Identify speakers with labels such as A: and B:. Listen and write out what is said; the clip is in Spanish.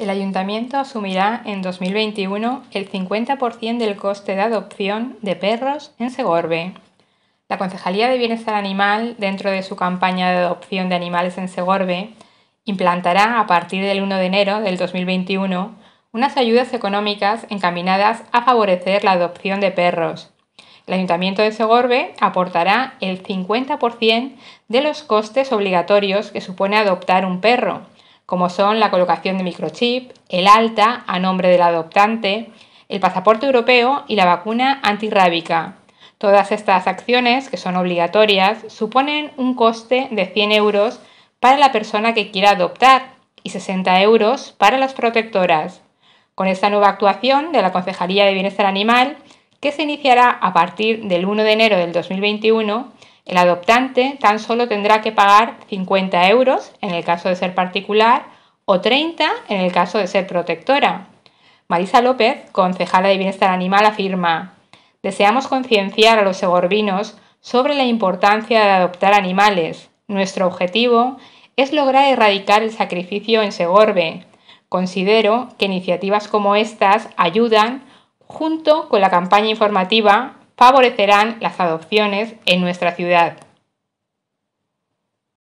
A: El ayuntamiento asumirá en 2021 el 50% del coste de adopción de perros en Segorbe. La Concejalía de Bienestar Animal, dentro de su campaña de adopción de animales en Segorbe, implantará a partir del 1 de enero del 2021 unas ayudas económicas encaminadas a favorecer la adopción de perros. El Ayuntamiento de Segorbe aportará el 50% de los costes obligatorios que supone adoptar un perro como son la colocación de microchip, el alta a nombre del adoptante, el pasaporte europeo y la vacuna antirrábica. Todas estas acciones, que son obligatorias, suponen un coste de 100 euros para la persona que quiera adoptar y 60 euros para las protectoras. Con esta nueva actuación de la Concejalía de Bienestar Animal, que se iniciará a partir del 1 de enero del 2021, el adoptante tan solo tendrá que pagar 50 euros en el caso de ser particular o 30 en el caso de ser protectora. Marisa López, concejala de Bienestar Animal, afirma, deseamos concienciar a los segorbinos sobre la importancia de adoptar animales. Nuestro objetivo es lograr erradicar el sacrificio en Segorbe. Considero que iniciativas como estas ayudan, junto con la campaña informativa, favorecerán las adopciones en nuestra ciudad.